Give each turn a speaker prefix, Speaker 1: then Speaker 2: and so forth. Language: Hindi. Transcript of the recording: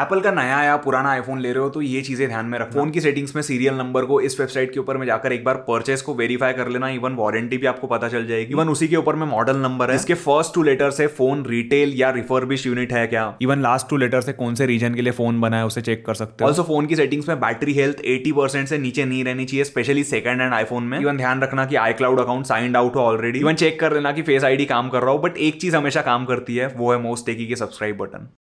Speaker 1: एप्पल का नया या पुराना आईफोन ले रहे हो तो ये चीज़ें ध्यान में रखो फोन की सेटिंग्स में सीरियल नंबर को इस वेबसाइट के ऊपर में जाकर एक बार परचेस को वेरीफाई कर लेना इवन वारंटी भी आपको पता चल जाएगी इवन उसी के ऊपर में मॉडल नंबर है इसके फर्स्ट टू लेटर से फोन रिटेल या रिफर्बिश यूनिट है क्या इवन लास्ट टू लेटर से कौन से रीजन के लिए फोन बनाया है उसे चेक कर सकते हो ऑल्सो फोन की सेटिंग्स में बैटरी हेल्थ एटी परसेंट से नीचे नहीं रहनी चाहिए स्पेशली सेकंड हैंड आईफोन में इवन ध्यान रखना की iCloud account signed out हो ऑलरेडी इवन चेक कर लेना की फेस आईडी काम कर रहा हो बट एक चीज हमेशा काम करती है वो है मोस्ट टेकी के सब्सक्राइब बटन